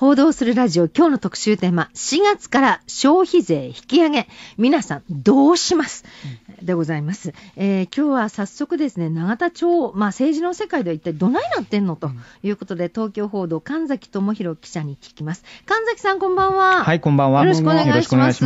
報道するラジオ今日の特集テーマ4月から消費税引き上げ皆さんどうします、うん、でございます、えー、今日は早速ですね永田町、まあ、政治の世界では一体どないなってんのということで、うん、東京報道神崎智博記者に聞きます神崎さんこんばんははいこんばんはよろしくお願いします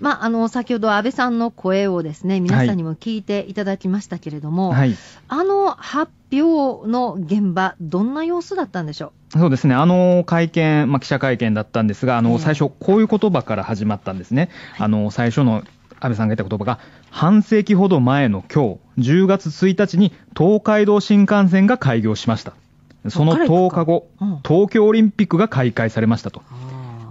まああの先ほど安倍さんの声をですね皆さんにも聞いていただきましたけれども、はい、あの発表の現場、どんな様子だったんでしょうそうですね、あの会見、まあ、記者会見だったんですが、あの最初、こういう言葉から始まったんですね、あの最初の安倍さんが言った言葉が、半世紀ほど前の今日10月1日に東海道新幹線が開業しました、その10日後、うん、東京オリンピックが開会されましたと。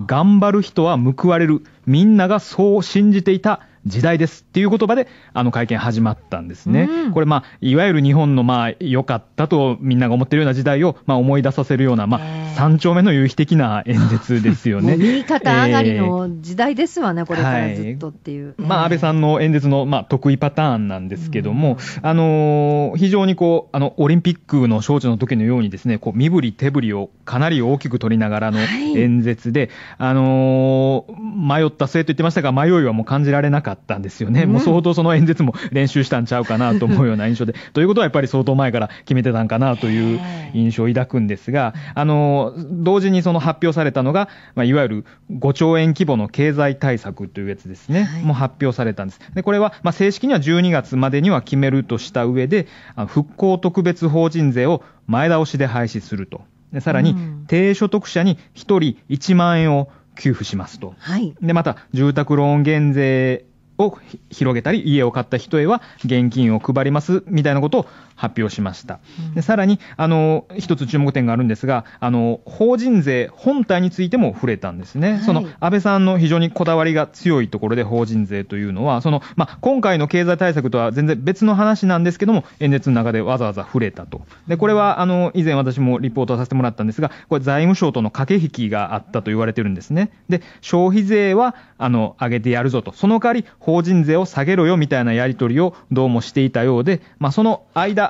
頑張る人は報われる、みんながそう信じていた時代ですっていう言葉で、あの会見始まったんですね。うん、これ、まあ、いわゆる日本の、まあ、良かったとみんなが思ってるような時代を、まあ、思い出させるような、まあ、三丁目の夕日的な演説ですよね。右肩上がりの時代ですわね、えー、これからずっとっていう。はい、まあ、安倍さんの演説の、まあ、得意パターンなんですけども、うん、あのー、非常にこう、あの、オリンピックの招致の時のようにですね、こう、身振り手振りをかなり大きく取りながらの演説で、はい、あのー、迷った末と言ってましたが、迷いはもう感じられなかった。ったんですよね、うん、もう相当その演説も練習したんちゃうかなと思うような印象で、ということはやっぱり相当前から決めてたんかなという印象を抱くんですが、あの同時にその発表されたのが、まあ、いわゆる5兆円規模の経済対策というやつですね、はい、も発表されたんです、でこれはまあ正式には12月までには決めるとした上で、復興特別法人税を前倒しで廃止すると。でさらに、低所得者に1人1万円を給付しますと、はい、でまた住宅ローン減税を広げたり、家を買った人へは現金を配りますみたいなことを発表しました、でさらにあの一つ注目点があるんですがあの法人税本体についても触れたんですね、その安倍さんの非常にこだわりが強いところで法人税というのはその、まあ、今回の経済対策とは全然別の話なんですけども演説の中でわざわざ触れたとでこれはあの以前私もリポートさせてもらったんですがこれ財務省との駆け引きがあったと言われてるんですねで消費税はあの上げてやるぞとその代わり法人税を下げろよみたいなやり取りをどうもしていたようで、まあ、その間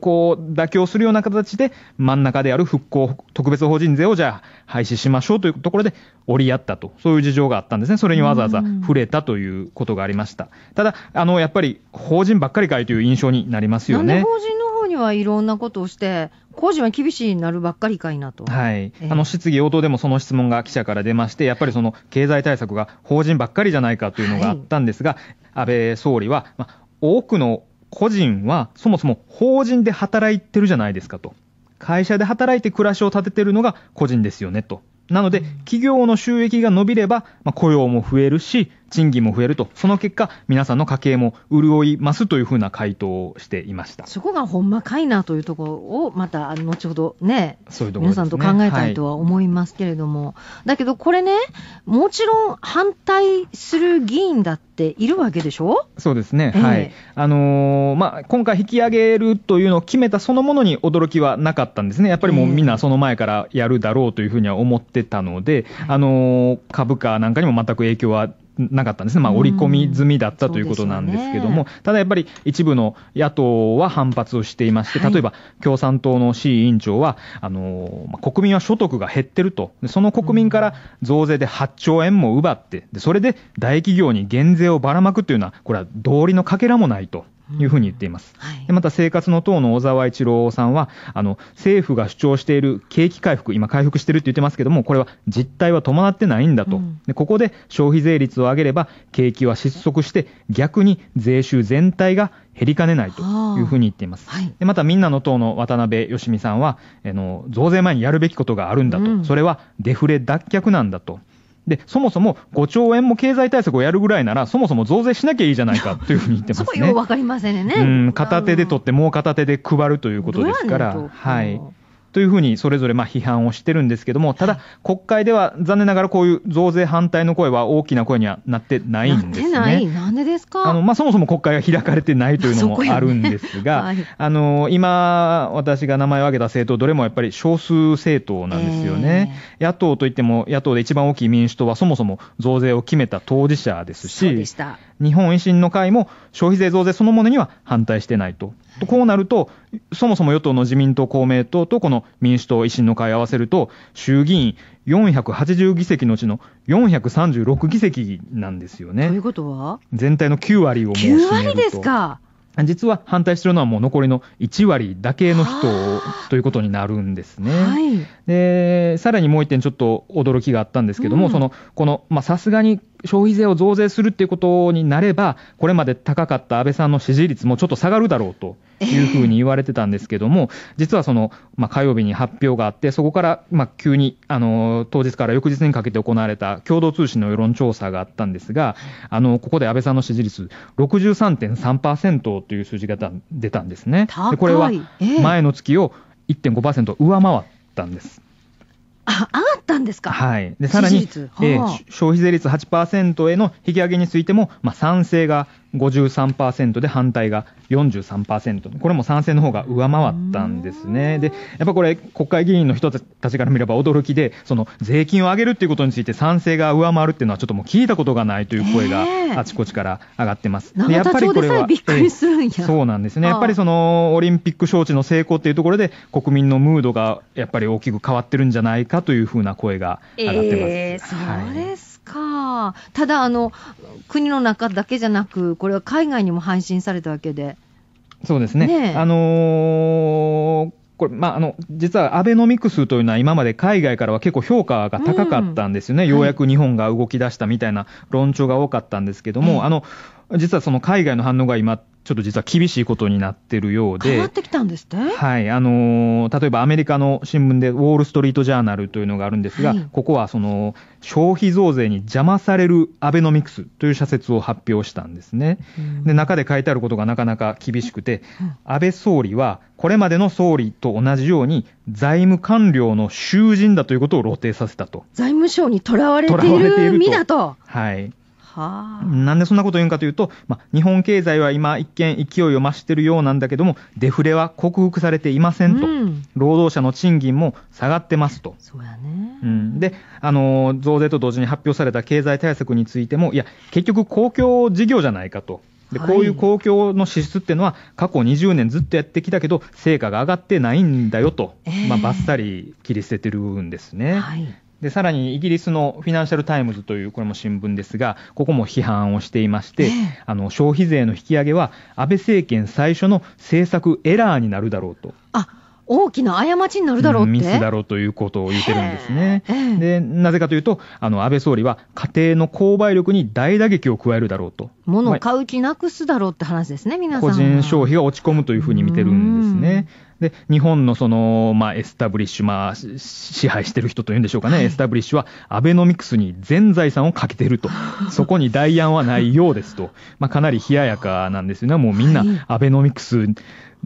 こう、妥協するような形で、真ん中である復興特別法人税をじゃあ廃止しましょうというところで折り合ったと、そういう事情があったんですね。それにわざわざ触れたということがありました。ただ、あの、やっぱり法人ばっかりかいという印象になりますよね。法人の方にはいろんなことをして、工事は厳しいなるばっかりかいなと、はいあの質疑応答でもその質問が記者から出まして、やっぱりその経済対策が法人ばっかりじゃないかというのがあったんですが、はい、安倍総理は、ま、多くの個人はそもそも法人で働いてるじゃないですかと。会社で働いて暮らしを立ててるのが個人ですよねと。なので、企業の収益が伸びれば、まあ、雇用も増えるし、賃金も増えると、その結果、皆さんの家計も潤いますというふうな回答をしていましたそこがほんまかいなというところを、また後ほどね、ううね、皆さんと考えたいとは思いますけれども、はい、だけどこれね、もちろん反対する議員だっているわけでしょそうですね、えー、はいあのー、まあ、今回、引き上げるというのを決めたそのものに驚きはなかったんですね、やっぱりもうみんなその前からやるだろうというふうには思ってたので、えー、あのー、株価なんかにも全く影響はなかったんですね、まあ、織り込み済みだったということなんですけども、ね、ただやっぱり一部の野党は反発をしていまして、例えば共産党の志位委員長は、あの国民は所得が減ってると、その国民から増税で8兆円も奪って、それで大企業に減税をばらまくというのは、これは道理のかけらもないと。いうふうに言っています。でまた生活の党の小沢一郎さんは、あの、政府が主張している景気回復、今回復してるって言ってますけども、これは実態は伴ってないんだと。でここで消費税率を上げれば、景気は失速して、逆に税収全体が減りかねないというふうに言っています。はい、でまた、みんなの党の渡辺よしみさんは、あの、増税前にやるべきことがあるんだと。それはデフレ脱却なんだと。で、そもそも5兆円も経済対策をやるぐらいなら、そもそも増税しなきゃいいじゃないかというふうに言ってますね。そこようわかりませんね。うん、片手で取って、もう片手で配るということですから。はい。というふうにそれぞれまあ批判をしてるんですけども、ただ、国会では残念ながらこういう増税反対の声は大きな声にはなってないんですね。なってなんでですかあの、まあ、そもそも国会が開かれてないというのもあるんですが、ねはい、あの今、私が名前を挙げた政党、どれもやっぱり少数政党なんですよね。えー、野党といっても、野党で一番大きい民主党はそもそも増税を決めた当事者ですし、日本維新の会も消費税増税そのものには反対してないと。こうなると、そもそも与党の自民党、公明党とこの民主党、維新の会合わせると、衆議院480議席のうちの436議席なんですよね。ということは全体の9割をもう占めると。実は反対してるのはもう残りの1割だけの人ということになるんですね。はい、でさらにもう1点、ちょっと驚きがあったんですけども、さすがに消費税を増税するっていうことになれば、これまで高かった安倍さんの支持率もちょっと下がるだろうというふうに言われてたんですけども、実はその、まあ、火曜日に発表があって、そこから、まあ、急にあの当日から翌日にかけて行われた共同通信の世論調査があったんですが、あのここで安倍さんの支持率63.3%という数字が出たんですね。でこれは前の月を1.5%上回っったんです。あ上がったんですか、はい、でさらに、はあ、えー、消費税率8%への引き上げについても、まあ、賛成が53%で反対が43%、これも賛成の方が上回ったんですね、でやっぱこれ、国会議員の人たちから見れば驚きで、その税金を上げるっていうことについて賛成が上回るっていうのは、ちょっともう聞いたことがないという声があちこちから上がってます。でやっぱりこれは、そうなんですね、やっぱりそのオリンピック招致の成功っていうところで、国民のムードがやっぱり大きく変わってるんじゃないかというふうな声が上がってます。えー、そうです、はいあ、ただあの、国の中だけじゃなく、これは海外にも配信されたわけで。そうですね。ねあのーこれ、まあ、あの、実はアベノミクスというのは今まで海外からは結構評価が高かったんですよね。うん、ようやく日本が動き出したみたいな論調が多かったんですけども、はい、あの、実はその海外の反応が今、ちょっと実は厳しいことになってるようで、変わってきたんですってはいあの例えばアメリカの新聞で、ウォール・ストリート・ジャーナルというのがあるんですが、はい、ここはその消費増税に邪魔されるアベノミクスという社説を発表したんですね、で中で書いてあることがなかなか厳しくて、安倍総理はこれまでの総理と同じように、財務官僚の囚人だということを露呈させたと。財務省にとらわれている身だと。はいはあ、なんでそんなこと言うんかというと、まあ、日本経済は今、一見勢いを増しているようなんだけども、デフレは克服されていませんと、うん、労働者の賃金も下がってますと。そうやね、うん、であの、増税と同時に発表された経済対策についても、いや、結局、公共事業じゃないかと。でこういう公共の支出っていうのは、過去20年ずっとやってきたけど、成果が上がってないんだよと、まばっさり切り捨ててるんですね。はいでさらにイギリスのフィナンシャル・タイムズというこれも新聞ですがここも批判をしていまして、あの消費税の引き上げは安倍政権最初の政策エラーになるだろうと。あ大きな過ちになるだろうって、ミスだろうということを言ってるんですね。で、なぜかというと、あの、安倍総理は家庭の購買力に大打撃を加えるだろうと。物を買う気なくすだろうって話ですね、皆さん。個人消費が落ち込むというふうに見てるんですね。で、日本のその、まあ、エスタブリッシュ、まあ、支配してる人というんでしょうかね、はい、エスタブリッシュはアベノミクスに全財産をかけていると。そこに代案はないようですと。まあ、かなり冷ややかなんですよね。もうみんなアベノミクス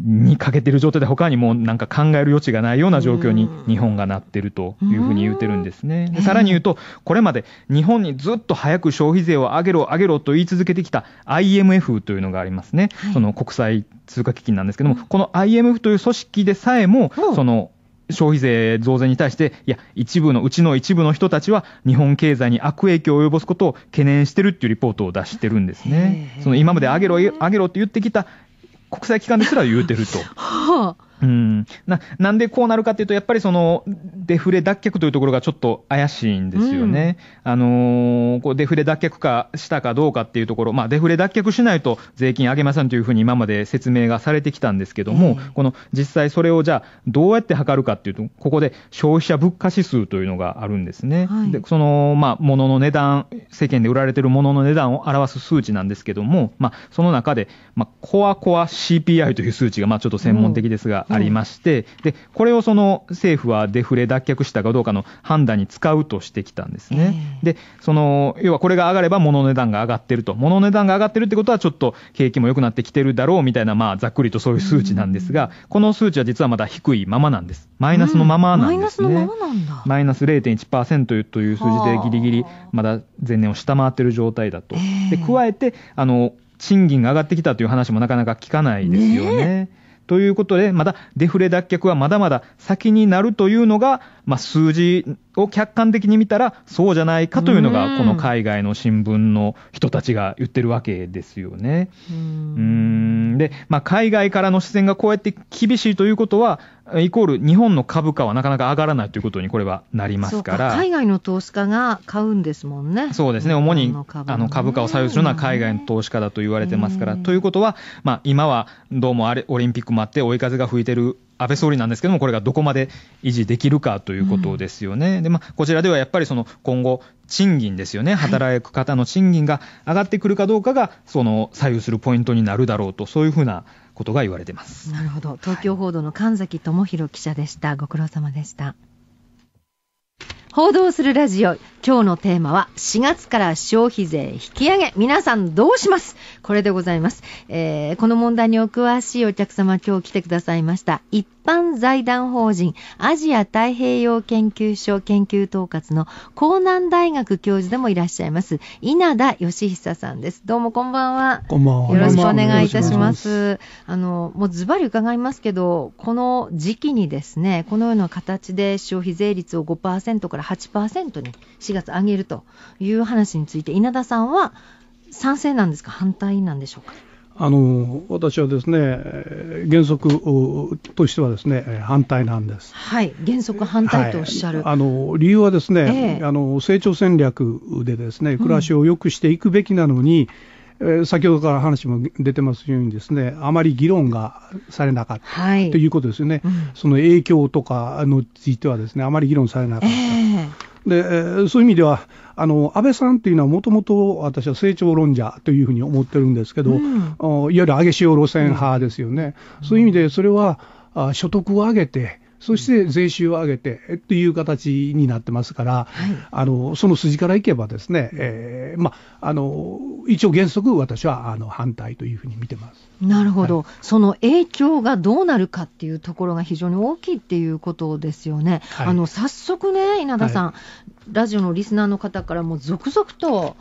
に欠けてる状態で他にもなんか考える余地がないような状況に日本がなってるというふうに言うてるんですね。さらに言うと、これまで日本にずっと早く消費税を上げろ上げろと言い続けてきた IMF というのがありますね。はい、その国際通貨基金なんですけども、この IMF という組織でさえも、その消費税増税に対して、いや、一部の、うちの一部の人たちは、日本経済に悪影響を及ぼすことを懸念してるっていうリポートを出してるんですね。その今まで上げろ、上げろって言ってきた国際機関ですら言うてると。はあうん、ななんでこうなるかというと、やっぱりそのデフレ脱却というところがちょっと怪しいんですよね、うん、あのー、こうデフレ脱却かしたかどうかっていうところ、まあ、デフレ脱却しないと税金上げませんというふうに今まで説明がされてきたんですけども、うん、この実際、それをじゃあ、どうやって測るかっていうと、ここで消費者物価指数というのがあるんですね、はい、でその、まあ、物の値段、世間で売られているものの値段を表す数値なんですけども、まあ、その中で、まあ、コアコア CPI という数値がまあちょっと専門的ですが、うんありまして、うん、でこれをその政府はデフレ脱却したかどうかの判断に使うとしてきたんですね、えー、でその要はこれが上がれば物の値段が上がってると、物の値段が上がってるってことは、ちょっと景気も良くなってきてるだろうみたいな、まあ、ざっくりとそういう数値なんですが、うん、この数値は実はまだ低いままなんです、マイナスのままなんですね、うん、マイナスのままなんだマイナス0.1%という数字で、ぎりぎりまだ前年を下回ってる状態だと。えー、で加えてあの賃金が上がってきたという話もなかなか聞かないですよねねということで、まだデフレ脱却はまだまだ先になるというのが、まあ、数字を客観的に見たらそうじゃないかというのがこの海外の新聞の人たちが言ってるわけですよね。うんで、まあ、海外からの視線がこうやって厳しいということはイコール日本の株価はなかなか上がらないということにこれはなりますから海外の投資家が買うんですもんね。そうですね主にあの株価を左右するのは海外の投資家だと言われてますから。ということは、まあ、今はどうもあれオリンピックもあって追い風が吹いてる安倍総理なんですけども、これがどこまで維持できるかということですよね、うん、でまあ、こちらではやっぱりその今後、賃金ですよね、働く方の賃金が上がってくるかどうかが、その左右するポイントになるだろうと、そういうふうなことが言われてますなるほど、東京報道の神崎智弘記者でした、ご苦労様でした。報道するラジオ今日のテーマは4月から消費税引き上げ皆さんどうしますこれでございます、えー、この問題にお詳しいお客様今日来てくださいました一般財団法人アジア太平洋研究所研究統括の江南大学教授でもいらっしゃいます稲田義久さんですどうもこんばんはこんばんはよろしくお願いいたしますあのもうズバリ伺いますけどこの時期にですねこのような形で消費税率を5%から8%に4月上げるという話について、稲田さんは賛成なんですか、反対なんでしょうか。あの私はですね原則としてはですね反対なんです。はい、原則反対とおっしゃる。はい、あの理由はですね、えー、あの成長戦略でですね暮らしを良くしていくべきなのに。うん先ほどから話も出てますようにですね、あまり議論がされなかった、はい、ということですよね、うん、その影響とかについてはですね、あまり議論されなかった。えー、でそういう意味ではあの安倍さんというのはもともと私は成長論者というふうに思ってるんですけど、うん、いわゆる上げ潮路線派ですよね、うん、そういう意味でそれは所得を上げてそして税収を上げてという形になってますから、はい、あのその筋からいけば、ですね、えーま、あの一応原則、私はあの反対というふうに見てますなるほど、はい、その影響がどうなるかっていうところが非常に大きいっていうことですよね。はい、あの早速ね稲田さん、ラジオのリスナーの方からも続々と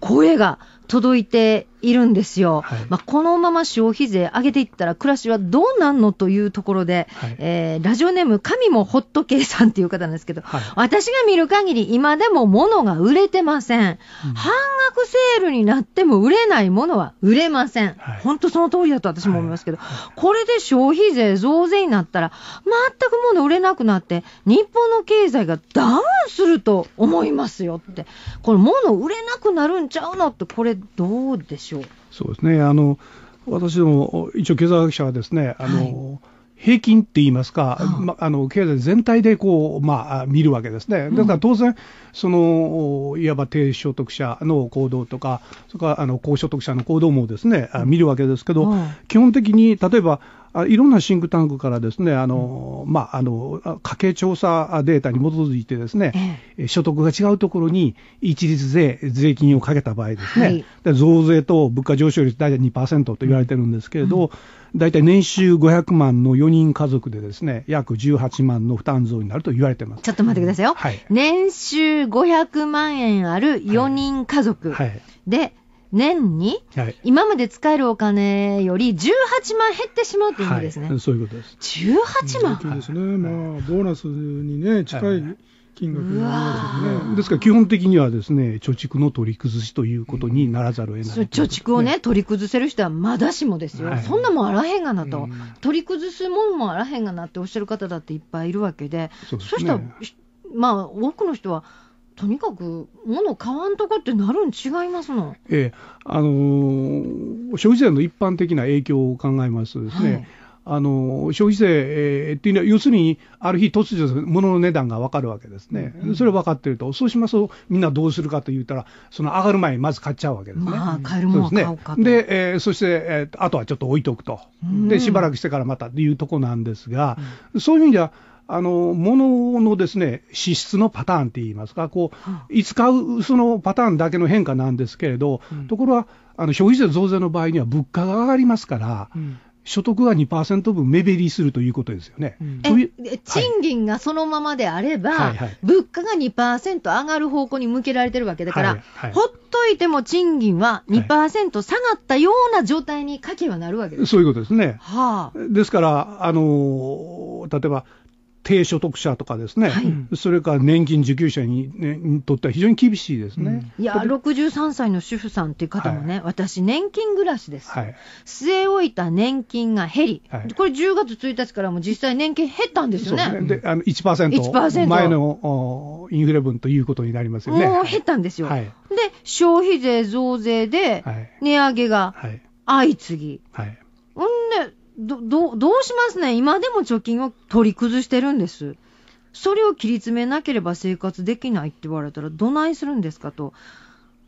声が届いているんですよ、はい、まあ、このまま消費税上げていったら暮らしはどうなんのというところで、はい、えー、ラジオネーム、神もホット計算っていう方なんですけど、はい、私が見る限り、今でも物が売れてませんうん、半額セールになっても売れないものは売れません、本当その通りだと私も思いますけど、これで消費税増税になったら、全く物売れなくなって、日本の経済がダウンすると思いますよって、この物売れなくなるんちゃうのって、これ、どうでしょうそうですねあの私ども、一応経済学者はですね、あの、はい平均って言いますか、うん、ま、あの経済全体でこう、まあ、見るわけですね、だから当然、そのいわば低所得者の行動とか、それからあの高所得者の行動もですね、うん、見るわけですけど、基本的に例えば、あいろんなシンクタンクからですね、あの、まあ、あの、家計調査データに基づいてですね、ええ、所得が違うところに一律税、税金をかけた場合ですね、はい、で増税と物価上昇率大体2%と言われてるんですけれど、うん大体年収500万の4人家族でですね、約18万の負担増になると言われてます。ちょっと待ってくださいよ。はい、年収500万円ある4人家族で、はいはい年に、今まで使えるお金より18万減ってしまうという意味ですね、はい、そういうことです18万、ね、まあ、ボーナスに、ね、近い金額になりますね。ですから基本的にはですね、貯蓄の取り崩しということにならざるを得ない、貯蓄をね、取り崩せる人はまだしもですよ。はい、そんなもんあらへんがなと、うん、取り崩すもんもあらへんがなっておっしゃる方だっていっぱいいるわけで、そ、ね、したら、まあ、多くの人は、とにかく物買わんとこってなるん違いますの、ええあのー、消費税の一般的な影響を考えますとですね、はいあの消費税、えー、っていうのは、要するにある日突如、物の値段が分かるわけですね、うん、それ分かってると、そうしますと、みんなどうするかと言ったら、その上がる前にまず買っちゃうわけですね。まあ、買えるもの買うかと。で、ね、えー、そして、えー、あとはちょっと置いとくと、でしばらくしてからまたというとこなんですが、うん、そういう意味では、あの物のですね支出のパターンって言いますか、こういつ買うそのパターンだけの変化なんですけれど、うん、ところはあの消費税増税の場合には物価が上がりますから、うん、所得が2%分目減りするということですよね、うん、賃金がそのままであれば、はいはい、物価が2%上がる方向に向けられてるわけだから、はいはい、ほっといても賃金は2%下がったような状態に家計はなるわけです、はい、そういうことですね。はあ、ですから、あの例えば低所得者とかですね、はい、それから年金受給者に,、ね、にとっては非常に厳しいですね、うん、いや、63歳の主婦さんという方もね、はい、私、年金暮らしです、はい、据え置いた年金が減り、これ、10月1日からも実際、年金減ったんですよね。で、ね、であの 1%, 1%前のインフレ分ということになりますよね。もう減ったんですよ。で、消費税増税で値上げが相次ぎ。はいど、ど、どうしますね今でも貯金を取り崩してるんです。それを切り詰めなければ生活できないって言われたらどないするんですかと。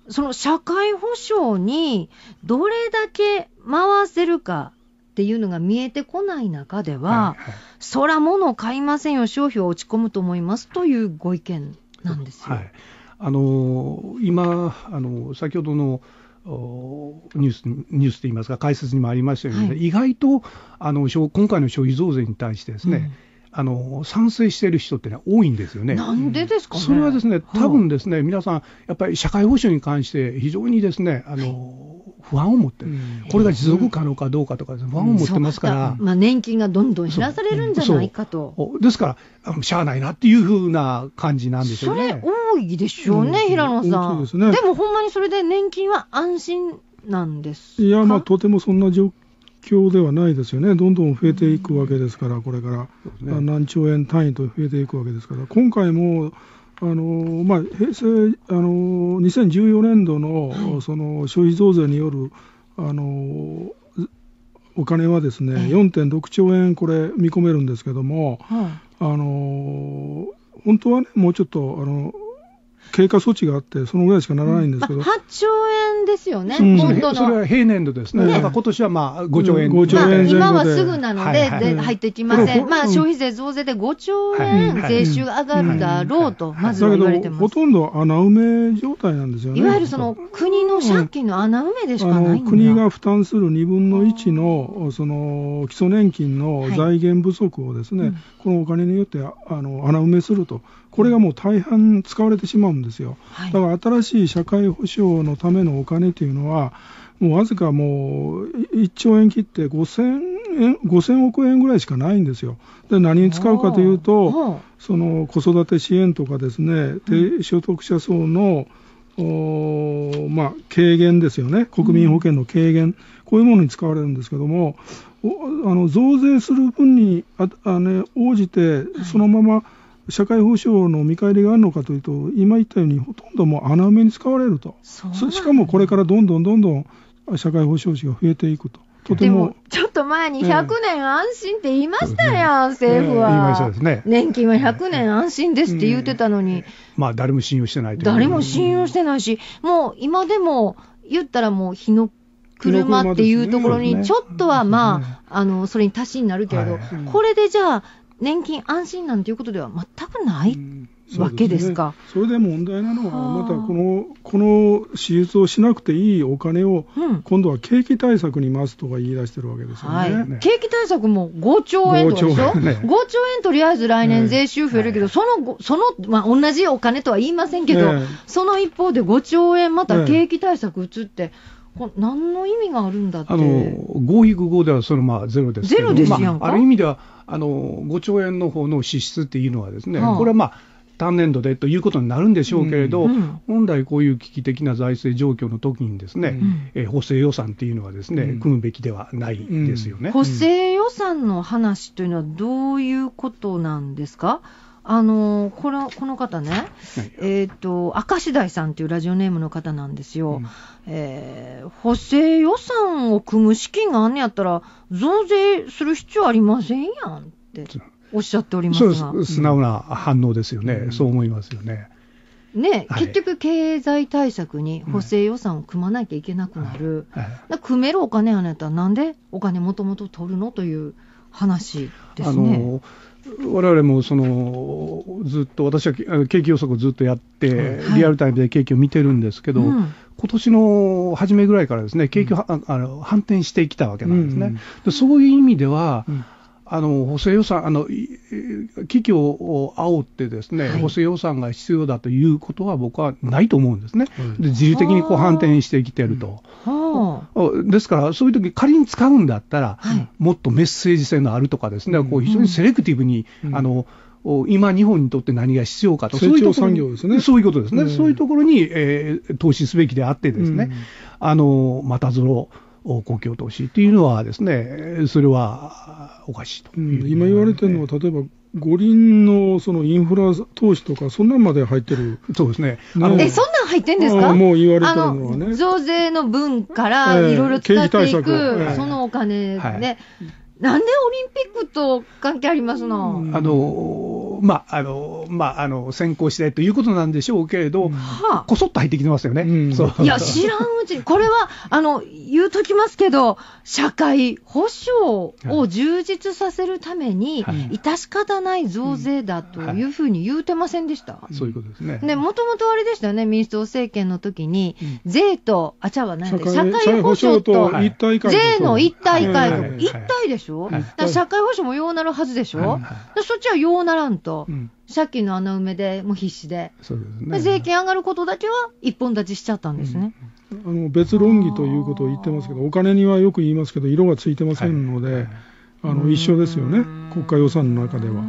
その社会保障にどれだけ回せるかっていうのが見えてこない中では、はいはい、そら物を買いませんよ、消費は落ち込むと思いますというご意見なんですよ。はい、あの今あの先ほどのニュースニュースといいますか、解説にもありましたうに、ねはい、意外とあの今回の消費増税に対してですね、あの賛成している人って、ね、多いんですよね。なんでですか、ね、それはですね、多分ですね、皆さん、やっぱり社会保障に関して非常にですね、あの、不安を持ってる、これが持続可能かどうかとか、不安を持ってますから、まあ、年金がどんどん減らされるんじゃないかと。ですから、しゃあないなっていうふうな感じなんでしょうね。それ多いでしょうね、うん、平野さん。でね、でもほんまにそれで年金は安心なんですいや、まあ、とてもそんな状況況ではないですよね、どんどん増えていくわけですから、これから、ね、何兆円単位と増えていくわけですから、今回も、あのまあ、平成あの2014年度のその消費増税によるあのお金はですね、4.6兆円、これ、見込めるんですけども、はい、あの本当はね、もうちょっとあの経過措置があって、そのぐらいしかならないんですけど、ま8兆円ですよね、本当のそれは平年度ですね、ね今年はまあ5兆円、5兆円今はすぐなので、で入ってきません、まあ、消費税増税で5兆円、税収上がるだろうと、まず言われてますほとんど穴埋め状態なんですよね。いわゆるその国の借金の穴埋めでしかない国が負担する2分の1のその基礎年金の財源不足をですね、このお金によってあの穴埋めすると。これがもう大半使われてしまうんですよ、だから新しい社会保障のためのお金というのは、もうわずかもう1兆円切って5000円、5000億円ぐらいしかないんですよ。で何に使うかというと、その子育て支援とかですね、低所得者層の、おまあ、軽減ですよね、国民保険の軽減、うん、こういうものに使われるんですけども、あの増税する分にああ、ね、応じて、そのまま、はい社会保障の見返りがあるのかというと、今言ったように、ほとんどもう穴埋めに使われると、ね、しかもこれからどんどんどんどん社会保障費が増えていくと。とてもちょっと前に100年安心って言いましたやん、えー、政府は、えーね、年金は100年安心ですって言ってたのに、えーうん、まあ、誰も信用してない誰も信用してないし、もう今でも言ったら、もう日の車っていうところに、ちょっとはまあ、あのそれに足しになるけれど、これでじゃあ、年金安心なんていうことでは全くない、わけですか、ね、それで問題なのは、またこのこの手術をしなくていいお金を、今度は景気対策に回すとか言い出してるわけですよね、はい景気対策も5兆円とでしょ、5兆円とりあえず来年税収増えるけど、ね、その、そのまあ、同じお金とは言いませんけど、その一方で5兆円、また景気対策移って。こ何の意味があるんだってあの合引く五ではそのまあゼロですけどゼロですやんか、まあ、ある意味ではあの5兆円の方の支出っていうのはですね、はあ、これはまあ単年度でということになるんでしょうけれど、うんうん、本来こういう危機的な財政状況の時にですね、うん、え補正予算っていうのはですね、うん、組むべきではないですよね、補正予算の話というのはどういうことなんですか、あのこのこの方ね、えーと、明石大さんというラジオネームの方なんですよ、うん、えー、補正予算を組む資金があんねやったら、増税する必要ありませんやんっておっしゃっておりますが、素直な反応ですよね、うん、そう思いますよね。ね、はい、結局、経済対策に補正予算を組まなきゃいけなくなる、はいはい、組めるお金やねやったら、なんでお金もともと取るのという話ですね。あの我々もそのずっと私は景気予測をずっとやって、リアルタイムで景気を見てるんですけど、今年の初めぐらいからですね景気を、あの反転してきたわけなんですね。そういう意味では、うんあの補正予算あの、危機を煽ってですね、はい、補正予算が必要だということは僕はないと思うんですね、うん、で自由的にこう反転してきてると、ですから、そういう時仮に使うんだったら、はい、もっとメッセージ性のあるとか、ですね、こう非常にセレクティブに、あの今、日本にとって何が必要かと、そういうこですね、そういうことですね、うん、そういうところに、えー、投資すべきであって、ですね、うん、あのまたぞろ、公共投資っていうのはですね、それはおかしいと、うん、今言われてるのは、例えば五輪のそのインフラ投資とか、そんなんまで入ってる、そうですね、あえそんなん入ってんですか、もう言われてるのはね、増税の分からいろいろ使っていく、えー、そのお金ね、はい、なんでオリンピックと関係ありますのあのまあ、あの、まあ、あの、先行し第ということなんでしょうけれど、はあ、こそっと入ってきてますよね。いや、知らんうちに、これは、あの、言うときますけど、社会保障を充実させるために、致し方ない増税だというふうに言うてませんでした。そういうことですね。もともとあれでしたよね、民主党政権の時に、税と、あ、ちゃは何で社会保障と、税の一体改革、一体でしょ、社会保障もようなるはずでしょ、はそっちはようならんと。ど、うん、借金の穴埋めでもう必死で、ね、税金上がることだけは一本立ちしちゃったんですね、うん、あの別論議ということを言ってますけど、お金にはよく言いますけど、色がついてませんので、はい、あの一緒ですよね、国家予算の中では。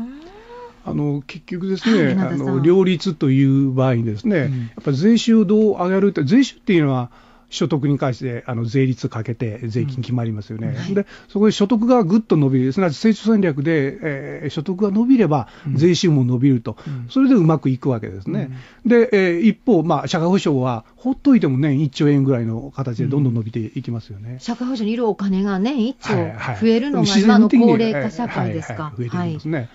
あの結局ですね、はい、あの両立という場合にですね、やっぱり税収をどう上げるって、税収っていうのは、所得に関してあの税率かけて税金決まりますよね、うんでそこで所得がぐっと伸びる、すなわち成長戦略で、えー、所得が伸びれば税収も伸びると、うん、それでうまくいくわけですね、うん、でえー、一方、まあ、社会保障はほっといても年1兆円ぐらいの形でどんどん伸びていきますよね、社会保障にいるお金が年1兆増えるのが今の高齢化社会ですか。増えていますね、はい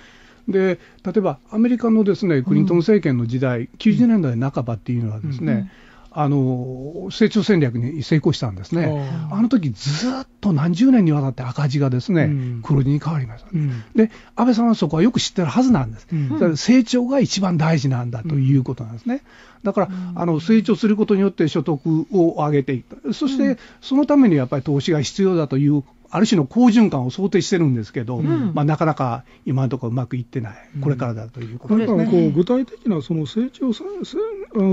で例えばアメリカのですねクリントン政権の時代、うん、90年代半ばっていうのはですね、うんあの成長戦略に成功したんですね、あの時ずっと何十年にわたって赤字がですね、うん、黒字に変わりました、うん、で安倍さんはそこはよく知ってるはずなんです、うん、成長が一番大事なんだということなんですね、だから、あの成長することによって所得を上げていった、そしてそのためにやっぱり投資が必要だというある種の好循環を想定してるんですけど、うん、まあ、なかなか今のところうまくいってない、これからだということですね。だからこう具体的なその成長産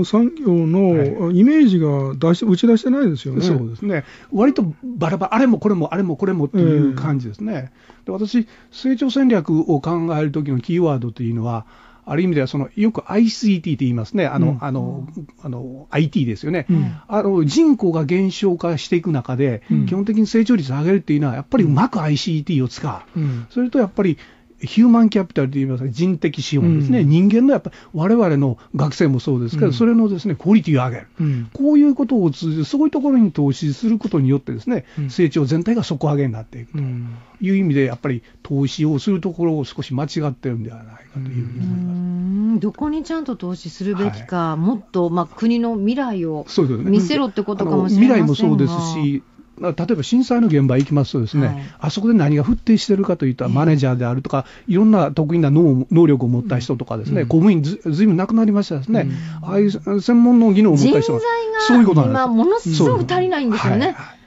産業のイメージが出し、打ち出してないですよね。そうですね。割とバラバラ、あれもこれもあれもこれもっていう感じですね。えー、で私、成長戦略を考えるときのキーワードというのは、ある意味ではそのよく ICT って言いますね、あの、うん、あの、あの、IT ですよね、うん、あの、人口が減少化していく中で、基本的に成長率を上げるっていうのは、やっぱりうまく ICT を使う、それとやっぱりヒューマンキャピタルといいますか、人的資本ですね、うん、人間のやっぱり、我々の学生もそうですけど、うん、それのですねクオリティを上げる、うん、こういうことを通じて、そういうところに投資することによって、ですね、成長全体が底上げになっていくという意味で、やっぱり投資をするところを少し間違ってるんではないかというふうに思いますどこにちゃんと投資するべきか、はい、もっと、まあ、国の未来を見せろってことかもしれませんが未来もそうですし例えば震災の現場行きますとですね、はい、あそこで何が不定してるかといったらマネージャーであるとか、いろんな得意な能力を持った人とかですね、うん、公務員ずずいぶんなくなりましたですね、うん、ああいう専門の技能を持った人が、そういうことなんです。ものすごく足りないんですよね。は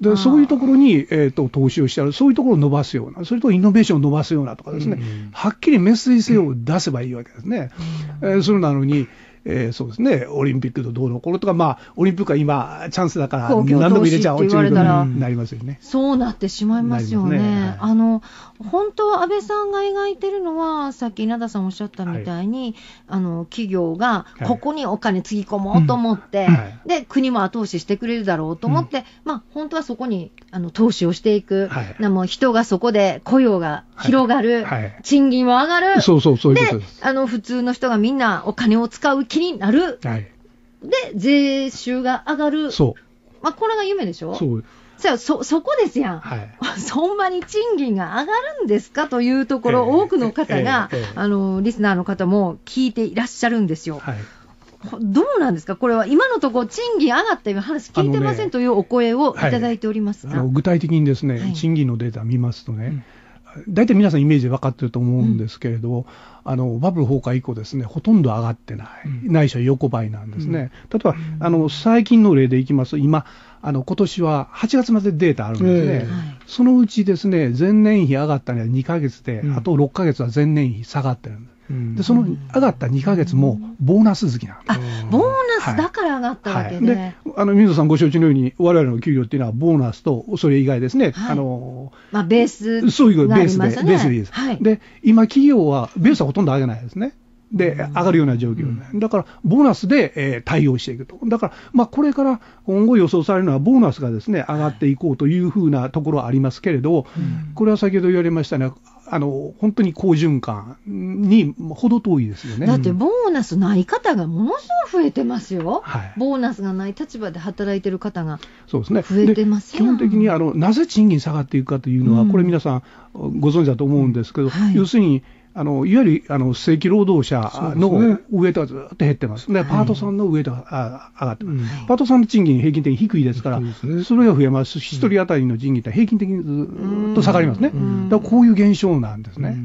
でそういうところに、えーと、投資をしてある、そういうところを伸ばすような、それとイノベーションを伸ばすようなとかですね、うんはっきりメッセージ性を出せばいいわけですね。うん、えー、それなのに、えー、そうですね、オリンピックのどうのこれとか、まあ、オリンピックは今、チャンスだから、何度も入れちゃうちるようになりますよね。そうなってしまいますよね。ねはい、あの、本当は安倍さんが描いてるのは、さっき稲田さんおっしゃったみたいに、はい、あの企業がここにお金つぎ込もうと思って、はい、で国も後押ししてくれるだろうと思って、うん、まあ、本当はそこにあの投資をしていく、はい、も人がそこで雇用が広がる、賃金も上がる、そうそうそうであの普通の人がみんなお金を使う気になる、で税収が上がる、まあ、これが夢でしょ。そうそそそこですやん、はい、そんなに賃金が上がるんですかというところ、えー、多くの方が、えーえー、あのリスナーの方も聞いていらっしゃるんですよ。はいどうなんですか、これは今のところ、賃金上がったいう話、聞いてませんというお声をいただいておりますが、ねはい、具体的にですね、はい、賃金のデータ見ますとね、うん、大体皆さん、イメージ分かってると思うんですけれど、うん、あのバブル崩壊以降、ですねほとんど上がってない、うん、ないしは横ばいなんですね、例えばあの最近の例でいきますと、今、あの今年は8月までデータあるんですね、えーそのうちですね前年比上がったのは2ヶ月で、うん、あと6ヶ月は前年比下がってるんです。でその上がった2か月もボーナス好きなんです、うん、ボーナスだから上がったわけ、ねはいはい、であの水野さんご承知のように我々の給料っていうのはボーナスとそれ以外ですね、はい、あのまあ、ベースそういうベースで、ね、ベースでいいです、で今企業はベースはほとんど上げないですね、で、上がるような状況、うん、だからボーナスで、えー、対応していくと、だから、まあ、これから今後予想されるのは、ボーナスがですね上がっていこうというふうなところはありますけれど、うん、これは先ほど言われましたね。あの本当に好循環に程遠いですよねだってボーナスない方がものすごい増えてますよ、はい、ボーナスがない立場で働いてる方がそうですね増えてます基本的にあのなぜ賃金下がっていくかというのは、うん、これ皆さんご存知だと思うんですけど、はい、要するにあのいわゆるあの正規労働者のウエイトがずっと減ってます、で、ね、パートさんのウエイトが、上がってます、うん、パートさんの賃金、平均的に低いですから、ね、それが増えます一1人当たりの賃金って平均的にずっと下がりますね、だこういう現象なんですね。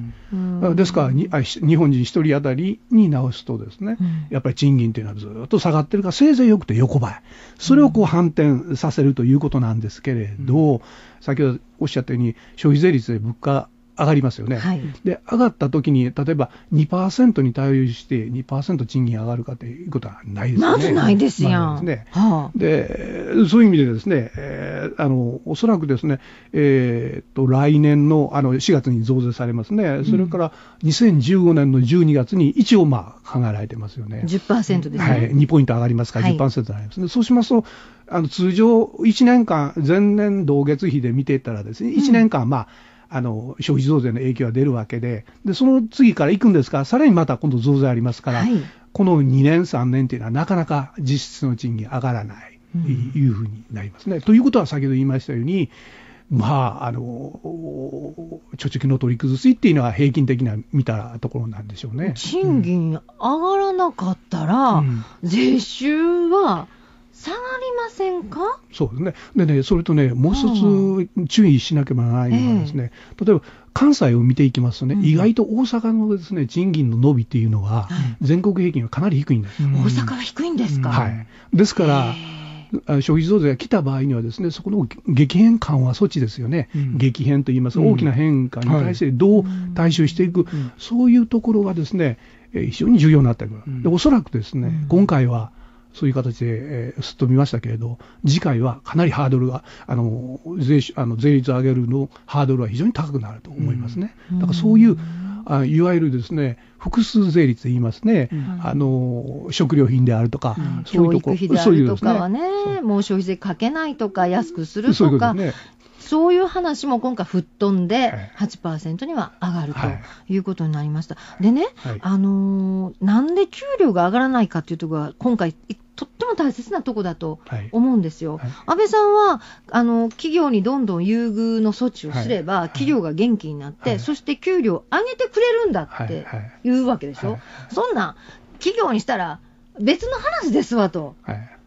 ですからにあ、日本人1人当たりに直すと、ですね、やっぱり賃金というのはずっと下がってるから、せいぜいよくて横ばい、それをこう反転させるということなんですけれど、先ほどおっしゃったように、消費税率で物価上がりますよね、はい、で上がった時に、例えば2%に対応して2%賃金上がるかということはないですね。まずないですやん。ね、はあ、でそういう意味でですね、えー、あのおそらくですね、えーっと、来年のあの4月に増税されますね、それから2015年の12月に一応まあ考えられてますよね。うん、10%ですね、はい、2ポイント上がりますから10%になりますね、はい、そうしますとあの通常1年間前年同月比で見ていったらですね1年間まあ、うんあの消費増税の影響が出るわけでで、その次から行くんですから、さらにまた今度増税ありますから、はい、この2年、3年というのは、なかなか実質の賃金上がらない、というふうになりますね。ということは、先ほど言いましたように、まあ、あの貯蓄の取り崩しっていうのは平均的な見たところなんでしょうね賃金上がらなかったら、うん、税収は、うん下がりませんかそうですねでね、それとね、もう一つ注意しなければならないのはですね、えー、例えば関西を見ていきますとね、うん、意外と大阪のですね賃金の伸びっていうのは、全国平均はかなり低いんです。うん、大阪は低いんですか、はい、ですから、消費増税が来た場合には、ですねそこの激変緩和措置ですよね、うん、激変といいます、大きな変化に対してどう対処していく、うんはい、そういうところがですね非常に重要になってくる、でおそらくですね今回はそういう形で、えー、すっと見ましたけれど、次回はかなりハードルが、あの税あの税率上げるのハードルは非常に高くなると思いますね。だからそういうあいわゆるですね複数税率と言いますね、うん、あの食料品であるとか、うん、そういうとこ教育費であるとかはね、ううね、もう消費税かけないとか、安くするとか、ううね、そういう話も今回吹っ飛んで8%には上がるということになりました。でね、あのー、なんで給料が上がらないかっていうところが今回とっても大切なとこだと思うんですよ、はいはい、安倍さんはあの企業にどんどん優遇の措置をすれば、はい、企業が元気になって、そして給料上げてくれるんだって言うわけでしょ、そんな企業にしたら別の話ですわと、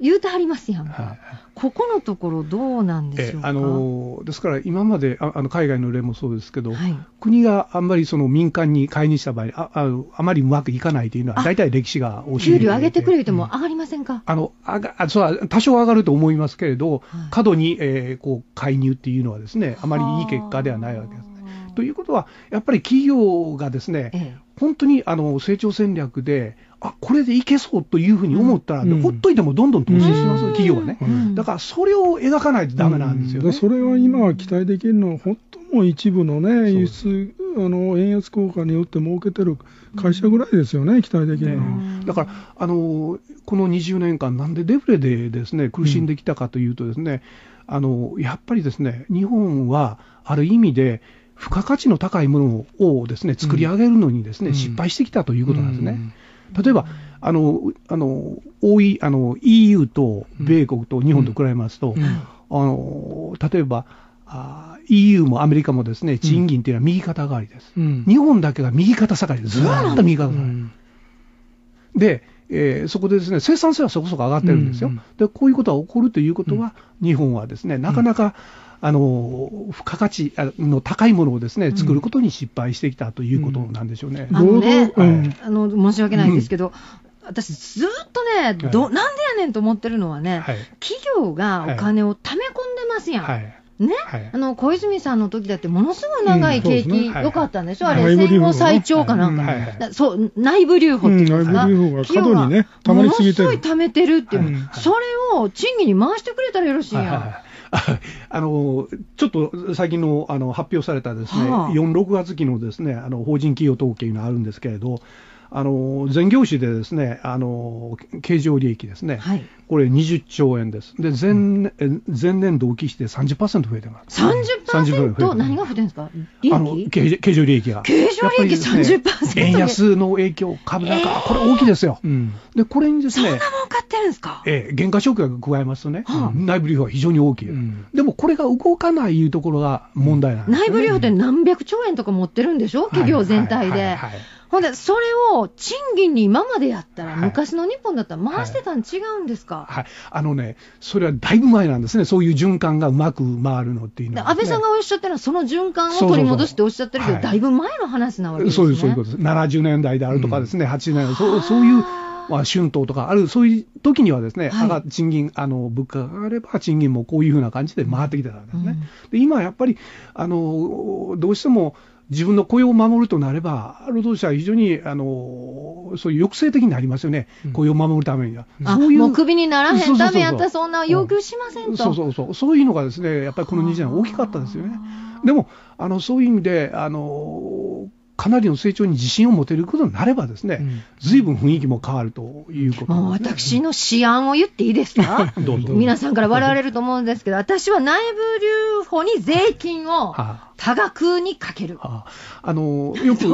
言うてはりますやんか、はい、ここのところ、どうなんでしょうあのですから、今までああの海外の例もそうですけど、はい、国があんまりその民間に介入した場合ああ、あまりうまくいかないというのは、大体歴史が教え給料上げてくれても上がりませんか、うん、あのあがそ多少上がると思いますけれど、はい、過度に、えー、こう介入っていうのは、ですねあまりいい結果ではないわけです。ということは、やっぱり企業がですね、ええ、本当にあの成長戦略で、あこれでいけそうというふうに思ったら、ほっといてもどんどん投資します、企業はね、だからそれを描かないとだめなんですよ、ね、それは今は期待できるのは、本当も一部のね、輸出あの円安効果によって儲けてる会社ぐらいですよね、期待できるのは。だからあの、この20年間、なんでデフレでです、ね、苦しんできたかというとですね、ねあの、やっぱりですね日本はある意味で、付加価値の高いものをですね作り上げるのにですね、失敗してきたということなんですね。例えば、あのあの OE あの EU と米国と日本と比べますと、うんうん、あの例えばあ EU もアメリカもですね賃金というのは右肩上がりです、うん、日本だけが右肩下がりずーっと右肩下がり。でえー、そこでですね生産性はそこそこ上がってるんですよ、でこういうことが起こるということは、日本はですねなかなか、あの付加価値の高いものをですね作ることに失敗してきたということなんでしょうね。あのね、あの申し訳ないですけど、私、ずっとね、ど、なんでやねんと思ってるのはね、企業がお金をため込んでますやん。ね、あの小泉さんの時だって、ものすごい長い景気、良かったんでしょ、あれ、戦後最長かなんか、そう内部留保っていうか、内部留保がにものすごい貯めてるっていう、それを賃金に回してくれたらよろしいやん。あのちょっと最近のあの発表されたですね、はあ、4、6月期のですねあの法人企業統計があるんですけれど、あの全業種でですねあの経常利益ですね、はい、これ20兆円です、で前うん、前年度を期して30%増えてます。30%? 何が増えてるんですか、利益経経常利益が。経常利益30%、ね、円安の影響、株高、えー、これ大きいですよ、うん、でこれにですね、そんな儲かってるんですか、ええ、原価償却が加えますとね、はあ、内部留保は非常に大きい、うん、でもこれが動かないいうところが問題なんです、ね、内部留保って何百兆円とか持ってるんでしょ、企業全体で。はいはいはいはいほんで、それを賃金に今までやったら、昔の日本だったら回してたん違うんですか、はい、はいはいあのね、それはだいぶ前なんですね、そういう循環がうまく回るのっていうのは、ね、安倍さんがおっしゃってるのは、その循環を取り戻しておっしゃってるけど、だいぶ前の話なわけですね、そういうそういうことです、70年代であるとかですね、うん、80年代そう、そういう。まあ、春闘とかある、そういう時にはですね、はい、賃金、あの物価が上がれば賃金もこういうふうな感じで回ってきてたんですね。うん、で今やっぱりあのどうしても自分の雇用を守るとなれば、労働者は非常にあのそういう抑制的になりますよね、雇用を守るためには。そういうもうクビにならへんためやったら、そんな要求しませんと、うん、そうそうそう、そういうのがですねやっぱりこの2年、大きかったですよね。でもあのそういう意味であのかなりの成長に自信を持てることになればですね、ずいぶん雰囲気も変わるということ、ね、もう私の思案を言っていいですか 皆さんから笑われると思うんですけど、私は内部留保に税金を多額にかける。はあ、あのよく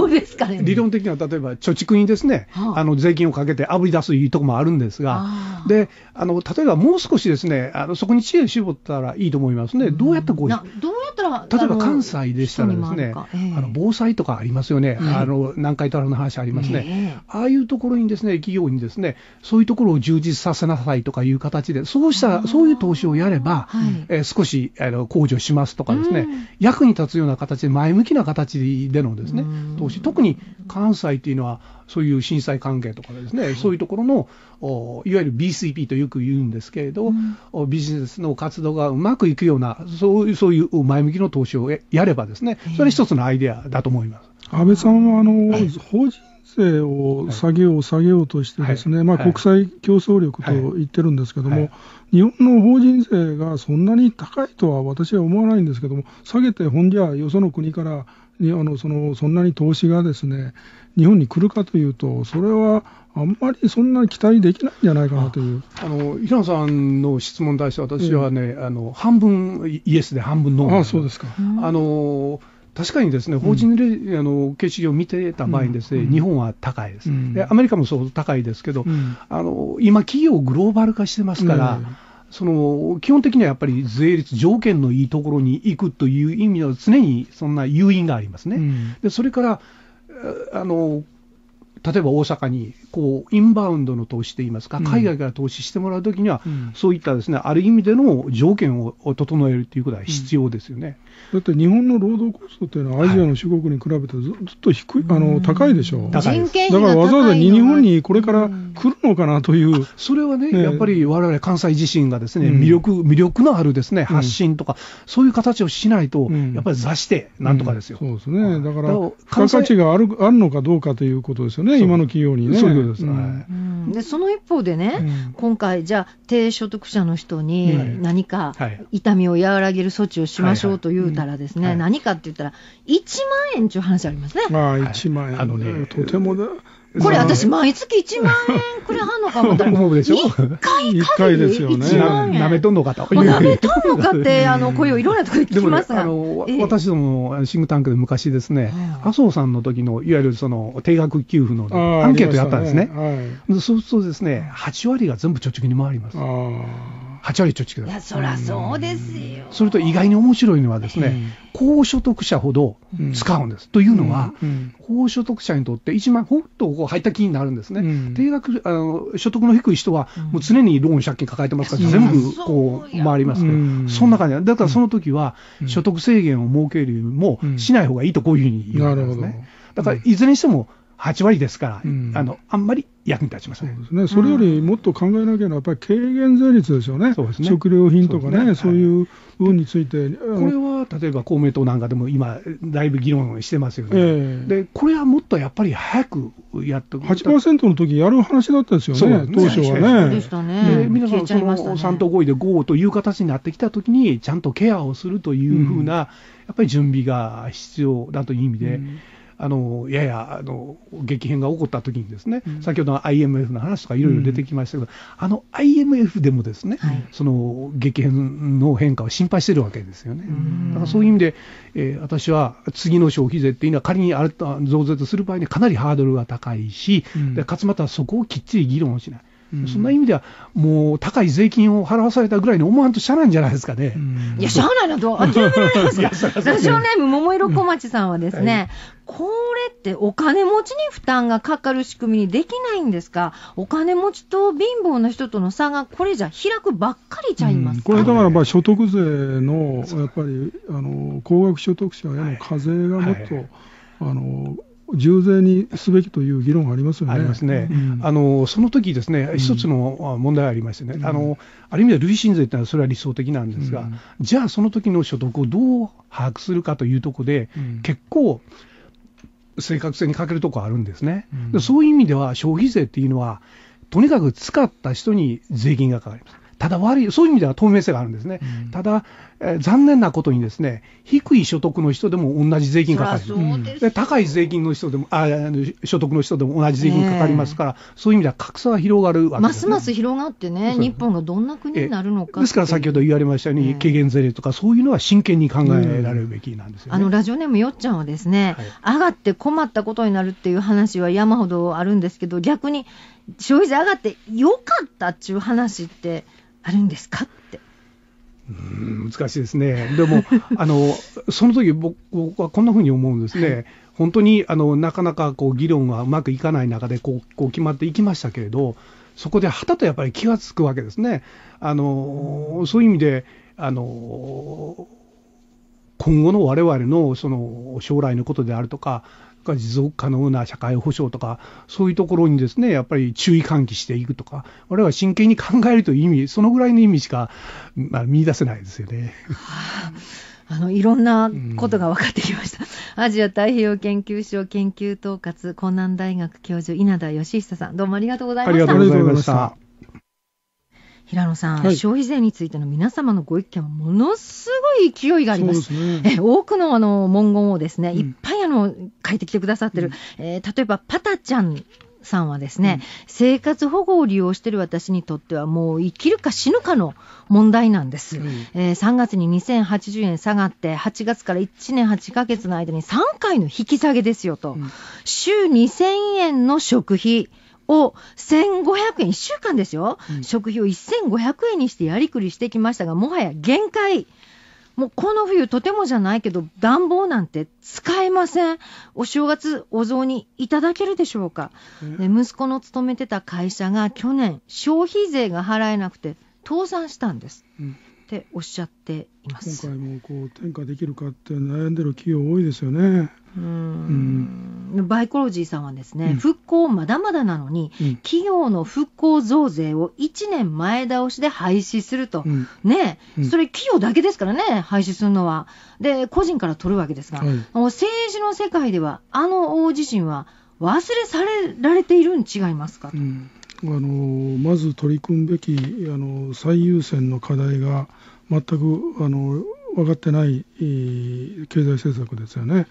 理論的には、例えば貯蓄にですね、はあ、あの税金をかけてあぶり出すいうとこもあるんですが、あであの例えばもう少しですねあのそこに知恵を絞ったらいいと思いますね、どうやってこう、どうやったら例えば関西でしたらですね、えー、あの防災とかありますよね、うん、あの南海トラフの話ありますね、ああいうところにですね企業にですねそういうところを充実させなさいとかいう形で、そうしたそういう投資をやれば、はい、えー、少しあの控除しますとかですね、役に立つような形で、前向きな形でのですね投資、特に関西というのは、そういう震災関係とかですね、はい、そういうところのおいわゆる BCP とよく言うんですけれど、うん、ビジネスの活動がうまくいくような、そういうそういう前向きの投資をやればですね、それ一つのアイデアだと思います。安倍さんはあの、はい、法人税を下げよう、下げようとして、ですね、はい、まあ、国際競争力と言ってるんですけども、はい、日本の法人税がそんなに高いとは私は思わないんですけども、下げて、ほんじゃ、よその国からにあのそのそんなに投資がですね日本に来るかというと、それはあんまりそんなに期待できないんじゃないかなというあの平野さんの質問に対して、私はね、あの半分イエスで半分ノーあそうですかあの確かにですね法人レ、うん、あの決資を見てた場合にですね、うん、日本は高いです、うん、で、アメリカもそう高いですけど、あの今、企業グローバル化してますから。その基本的にはやっぱり税率、条件のいいところに行くという意味では、常にそんな誘因がありますね、でそれからあの例えば大阪にこうインバウンドの投資といいますか、海外から投資してもらうときには、そういったですねある意味での条件を整えるということは必要ですよね、うん、だって日本の労働コストというのは、アジアの諸国に比べてず,、っと低い、あの高いでしょう、だからわざわざ日本にこれから来るのかなという、それはね、やっぱりわれわれ関西自身がですね、魅力魅力のあるですね発信とか、そういう形をしないと、やっぱり座してなんとかですよ、そうですねだから、付加価値があるあるのかどうかということですよね。ね、今の企業にね。そういうことです。はでその一方でね、今回、じゃあ、低所得者の人に何か痛みを和らげる措置をしましょうと言うたら、ですね何かって言ったら、1万円という話ありますね。まあ、1万円、あのね、とてもこれ私、毎月1万円くれはんのかも。思うでしょ1回ですよね。なめとんのかと。なめとんのかって、あの、声をいろんなところで聞きますが。私ども、シンクタンクで昔ですね、麻生さんの時の、いわゆるその、定額給付のアンケートやったんですね。そうするとですね、8割が全部貯蓄に回ります。8割貯蓄だいやそりゃそうですよ、それと意外に面白いのはですね、高所得者ほど使うんです、というのは、高所得者にとって1万ほっとこう入った金になるんですね、定額あの所得の低い人はもう常にローン借金抱えてますから、全部こう回りますけど、そんな感じだからその時は所得制限を設けるよりもしない方がいいとこういうふうに言われるんですね、だからいずれにしても、8割ですから、うん、あのあんまり役に立ちません、ね、それよりもっと考えなきゃやっぱり軽減税率ですよね、そうですね食料品とかね、そう、ね,、いう分について、はい、これは例えば公明党なんかでも今、だいぶ議論してますよね、えー、でこれはもっとやっぱり早くやっと8%の時やる話だったですよね、当初はね。で皆さん、その3党合意で5という形になってきたときに、ちゃんとケアをするというふうな、うん、やっぱり準備が必要だという意味で。うんあのややあの激変が起こった時にですね、うん、先ほどの IMF の話とかいろいろ出てきましたけど、あの IMF でもですね、その激変の変化を心配してるわけですよね。だからそういう意味で、えー、私は次の消費税っていうのは仮にあれ増税とする場合にかなりハードルが高いし、でかつまたそこをきっちり議論しない。うん、そんな意味では、もう高い税金を払わされたぐらいに思わんとしゃないんじゃないですかね。うん、いや、しゃあないなと、諦められないすか。ラジオネーム、桃色小町さんはですね、はい、これってお金持ちに負担がかかる仕組みにできないんですか、お金持ちと貧乏な人との差が、これじゃ開くばっかりちゃいます、うん、これだからまあ所得税の、やっぱりあの高額所得者への課税がもっと、はいはいあの重税にすべきという議論がありますよね。ありますね。うん、あのその時ですね、一つの問題がありましてね、うん、あのある意味では累進税というのはそれは理想的なんですが、うん、じゃあその時の所得をどう把握するかというところで、結構正確性に欠けるところあるんですね、うん、そういう意味では消費税っていうのは、とにかく使った人に税金がかかります。ただ悪い、そういう意味では透明性があるんですね。ただえー、残念なことにですね、低い所得の人でも同じ税金かかる、高い税金の人でもあ所得の人でも同じ税金かかりますから、えー、そういう意味では格差が広がるわけです、ね、ますます広がってね、日本がどんな国になるのか、えー、ですから先ほど言われましたように、軽減税率とか、そういうのは真剣に考えられるべきなんですよ、ねあのラジオネームよっちゃんはですね、はい、上がって困ったことになるっていう話は山ほどあるんですけど、逆に消費税上がってよかったっていう話ってあるんですかって。難しいですね、でも、あのその時僕僕はこんなふうに思うんですね、本当にあのなかなかこう議論がうまくいかない中でこうこう決まっていきましたけれど、そこではたとやっぱり気が付くわけですね、あのそういう意味で、あの今後の我々のその将来のことであるとか、が持続可能な社会保障とか、そういうところにですね、やっぱり注意喚起していくとか、我々は真剣に考えるという意味、そのぐらいの意味しか、まあ、見出せないですよね。あ、のいろんなことが分かってきました、うん、アジア太平洋研究所研究統括、江南大学教授、稲田義久さん、どうもありがとうございました。ありがとうございました平野さん、はい、消費税についての皆様のご意見はものすごい勢いがあります。すね、え多くのあの文言をですね、うん、いっぱいあの書いてきてくださってる、うん、えー、例えばパタちゃんさんはですね、うん、生活保護を利用している私にとってはもう生きるか死ぬかの問題なんです、うん、えー、3月に2080円下がって8月から1年8ヶ月の間に3回の引き下げですよと、うん、週2000円の食費を1500円、1週間ですよ、うん、食費を1500円にしてやりくりしてきましたが、もはや限界。もうこの冬とてもじゃないけど暖房なんて使えません。お正月お雑煮いただけるでしょうか。ね、息子の勤めてた会社が去年消費税が払えなくて倒産したんです。うんっておっしゃっています今回もこう転嫁できるかって悩んでる企業多いですよね。うん、うん、バイコロジーさんはですね、うん、復興まだまだなのに、うん、企業の復興増税を1年前倒しで廃止すると、ね、それ、企業だけですからね、廃止するのは、で個人から取るわけですが、政治の世界では、あの大地震は忘れされられているに違いますかと。あのまず取り組むべきあの最優先の課題が全くあの分かってない経済政策ですよね。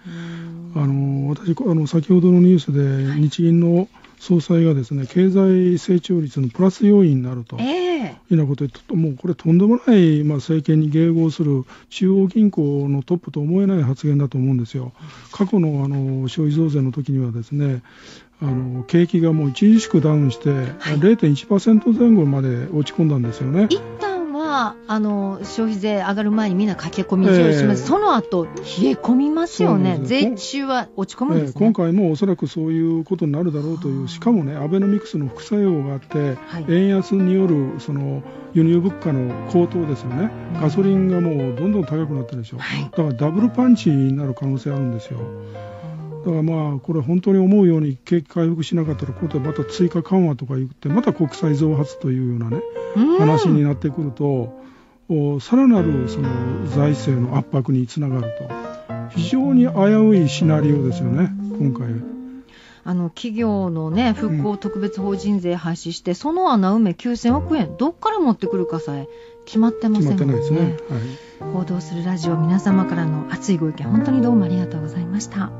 あの私あの先ほどのニュースで日銀の総裁がですね、経済成長率のプラス要因になると、えー、いうようなことでもうこれとんでもない、まあ、政権に迎合する中央銀行のトップと思えない発言だと思うんですよ。過去のあの消費増税の時にはですねあの景気がもう著しくダウンして、0.1%前後まで落ち込んだんですよね。あの消費税上がる前にみんな駆け込み上します、えー、その後冷え込みますよね、税収は落ち込むんです、ねえー、今回もおそらくそういうことになるだろうという、しかもね、アベノミクスの副作用があって、はい、円安によるその輸入物価の高騰ですよね、ガソリンがもうどんどん高くなってるでしょ、はい、だからダブルパンチになる可能性あるんですよ。だからまあ、これ本当に思うように景気回復しなかったら、今度はまた追加緩和とか言って、また国債増発というようなね、話になってくると、さらなるその財政の圧迫につながると、非常に危ういシナリオですよね、今回。あの企業の、ね、復興特別法人税廃止して、うん、その穴埋め9000億円、どっから持ってくるかさえ決まってませんもんね。ねはい、報道するラジオ皆様からの熱いご意見、本当にどうもありがとうございました。